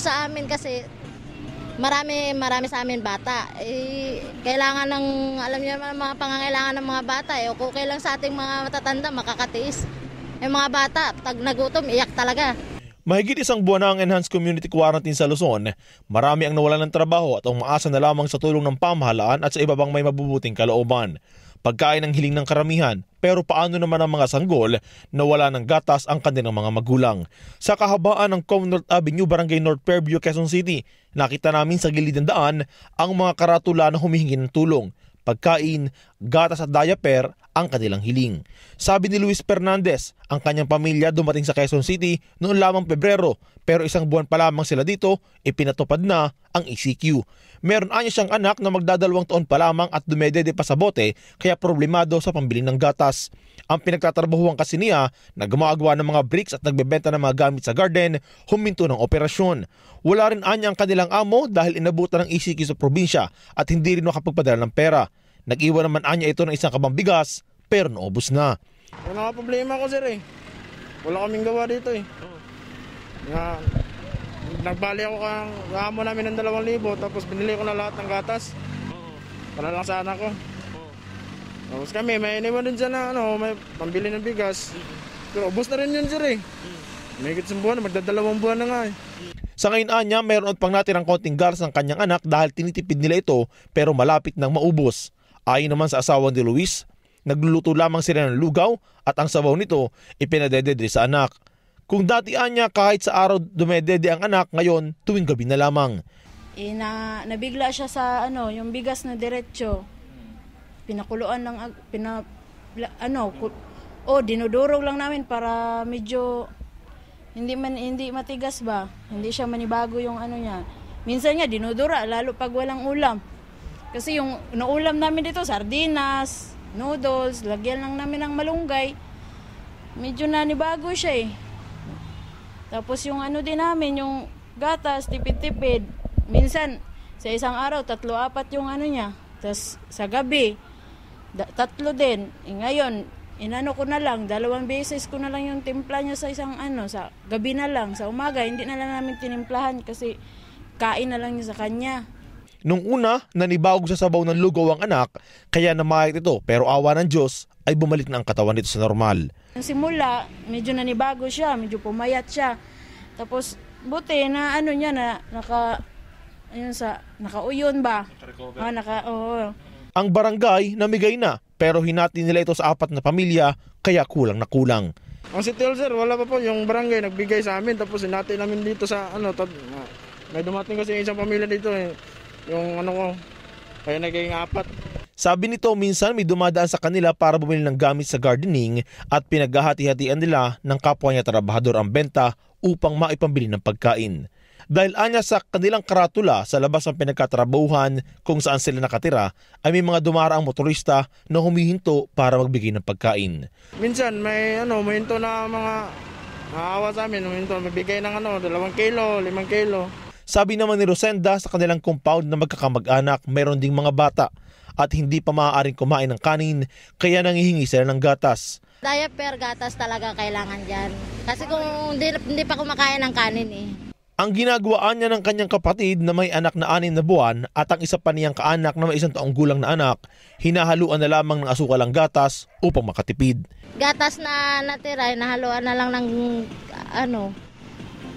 sa amin kasi marami marami sa amin bata. Eh, kailangan ng alam niyo naman mga pangangailangan ng mga bata eh. Okay lang sa ating mga matatanda makakatiis. Eh mga bata, pag nagutom, iyak talaga. Mahigit isang buwan na ang enhanced community quarantine sa Luzon. Marami ang nawalan ng trabaho at umaasa na lamang sa tulong ng pamahalaan at sa iba pang may mabubuting kalooban pagkain ang hiling ng karamihan pero paano naman ang mga sanggol na wala ng gatas ang kanilang mga magulang. Sa kahabaan ng Commonwealth Avenue, Barangay North Fairview, Quezon City, nakita namin sa gilid ng daan ang mga karatula na humihingi ng tulong. Pagkain, gatas at diaper ang kanilang hiling. Sabi ni Luis Fernandez, ang kanyang pamilya dumating sa Quezon City noon lamang Pebrero pero isang buwan pa lamang sila dito, ipinatupad na ang ECQ. Meron anya siyang anak na magdadalawang taon pa lamang at dumedede pa sa bote kaya problemado sa pambili ng gatas. Ang pinagtatrabahuan kasi niya na gumagawa ng mga bricks at nagbebenta ng mga gamit sa garden, huminto ng operasyon. Wala rin anya ang kanilang amo dahil inabutan ng ECQ sa probinsya at hindi rin makapagpadala ng pera. Nag-iwan naman anya ito ng isang kabang bigas pero naubos na. Ang problema ko sir eh. Wala kaming gawa dito eh. Na, nagbali ako kang amo namin ng dalawang libo tapos binili ko na lahat ng gatas. Para lang sa anak ko. Tapos kami, may iniwan din siya na ano, may pambili ng bigas. Pero ubos na rin yun sir eh. May gitsang buwan, magdadalawang buwan na nga eh. Sa ngayon anya, mayroon pang natirang konting gars ng kanyang anak dahil tinitipid nila ito pero malapit nang maubos. Ayon naman sa asawa ni Luis, Nagluluto lamang sila ng lugaw at ang sabaw nito ipinadedede sa anak. Kung dati anya kahit sa araw dumedede ang anak, ngayon tuwing gabi na lamang. Eh, na, nabigla siya sa ano, yung bigas na diretsyo. Pinakuloan ng pina, ano, o oh, dinudurog lang namin para medyo hindi man hindi matigas ba? Hindi siya manibago yung ano niya. Minsan niya dinudura lalo pag walang ulam. Kasi yung naulam namin dito sardinas, noodles, lagyan lang namin ng malunggay. Medyo nanibago siya eh. Tapos yung ano din namin, yung gatas, tipid-tipid. Minsan, sa isang araw, tatlo-apat yung ano niya. Tapos sa gabi, da- tatlo din. E ngayon, inano ko na lang, dalawang beses ko na lang yung timpla niya sa isang ano, sa gabi na lang, sa umaga, hindi na lang namin tinimplahan kasi kain na lang niya sa kanya. Nung una, nanibawag sa sabaw ng lugaw ang anak, kaya namayat ito pero awa ng Diyos ay bumalik na ang katawan nito sa normal. Ang simula, medyo nanibago siya, medyo pumayat siya. Tapos buti na ano niya na naka ayun sa nakauyon ba? Naka-recover. Ah, naka oo. Ang barangay namigay na pero hinati nila ito sa apat na pamilya kaya kulang na kulang. Ang si Hall sir, wala pa po yung barangay nagbigay sa amin tapos hinati namin dito sa ano tab, may dumating kasi isang pamilya dito eh yung ano ko, kaya naging apat. Sabi nito minsan may dumadaan sa kanila para bumili ng gamit sa gardening at pinaghahati-hatian nila ng kapwa niya trabahador ang benta upang maipambili ng pagkain. Dahil anya sa kanilang karatula sa labas ng pinagkatrabuhan kung saan sila nakatira ay may mga dumaraang motorista na humihinto para magbigay ng pagkain. Minsan may ano, humihinto na mga haawa sa amin, humihinto, magbigay ng ano, dalawang kilo, limang kilo. Sabi naman ni Rosenda sa kanilang compound na magkakamag-anak, meron ding mga bata at hindi pa maaaring kumain ng kanin kaya nangihingi sila ng gatas. Diaper, gatas talaga kailangan dyan. Kasi kung hindi, hindi pa kumakain ng kanin eh. Ang ginagawaan niya ng kanyang kapatid na may anak na anim na buwan at ang isa pa niyang kaanak na may isang taong gulang na anak, hinahaluan na lamang ng asukal ang gatas upang makatipid. Gatas na natira, hinahaluan na lang ng ano,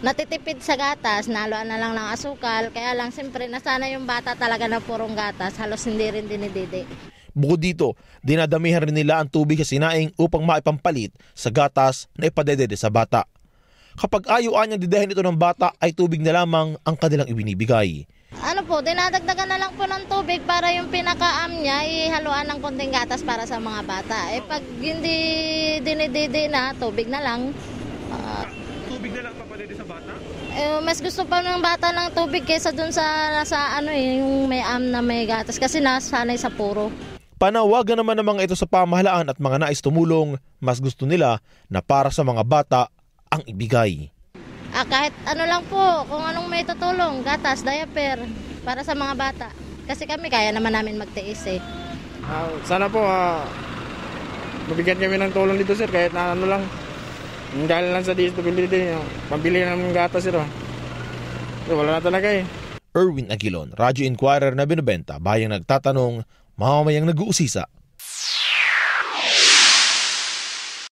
natitipid sa gatas, naluan na lang ng asukal, kaya lang siyempre nasana yung bata talaga ng purong gatas, halos hindi rin dinididi. Bukod dito, dinadamihan rin nila ang tubig sa sinaing upang maipampalit sa gatas na ipadedede sa bata. Kapag ayaw anyang didahin ito ng bata, ay tubig na lamang ang kanilang ibinibigay. Ano po, dinadagdagan na lang po ng tubig para yung pinakaam niya ihaluan ng konting gatas para sa mga bata. Eh pag hindi dinididi na, tubig na lang. Uh, pa sa bata? Eh, mas gusto pa ng bata ng tubig kaysa dun sa, sa ano eh, yung may am na may gatas kasi nasanay sa puro. Panawagan naman ng mga ito sa pamahalaan at mga nais tumulong, mas gusto nila na para sa mga bata ang ibigay. Ah, kahit ano lang po, kung anong may tutulong, gatas, diaper, para sa mga bata. Kasi kami kaya naman namin magtiis eh. Uh, sana po, uh, mabigyan kami ng tulong dito sir, kahit na ano lang, ang dahil lang sa disability, oh. pambili na ng gatas ito. Pero wala na talaga eh. Erwin Aguilon, Radyo Inquirer na binubenta, bayang nagtatanong, mamamayang nag-uusisa.